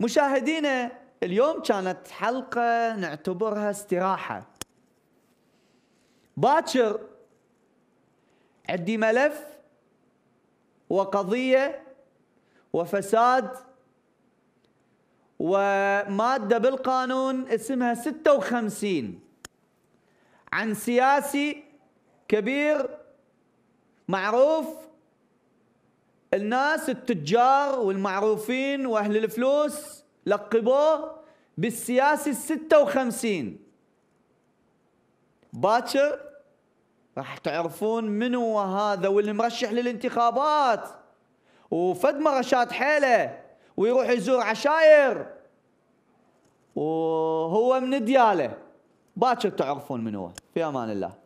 مشاهدينا اليوم كانت حلقة نعتبرها استراحة باكر عندي ملف وقضية وفساد ومادة بالقانون اسمها 56 عن سياسي كبير معروف الناس التجار والمعروفين واهل الفلوس لقبوه بالسياسي الستة وخمسين باكر راح تعرفون من هو هذا واللي مرشح للانتخابات وفد مرشات حيله ويروح يزور عشاير وهو من دياله باكر تعرفون من هو في امان الله